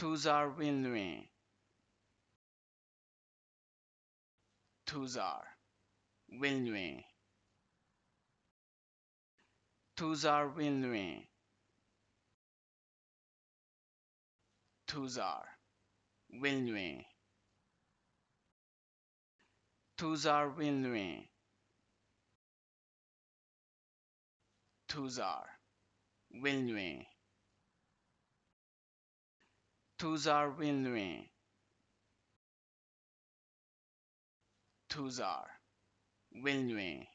Tuzar the win-win. Tuzar the win-win. Tuzar the win-win. To win-win. To win-win. To win-win. Tuzar Winry. win-win.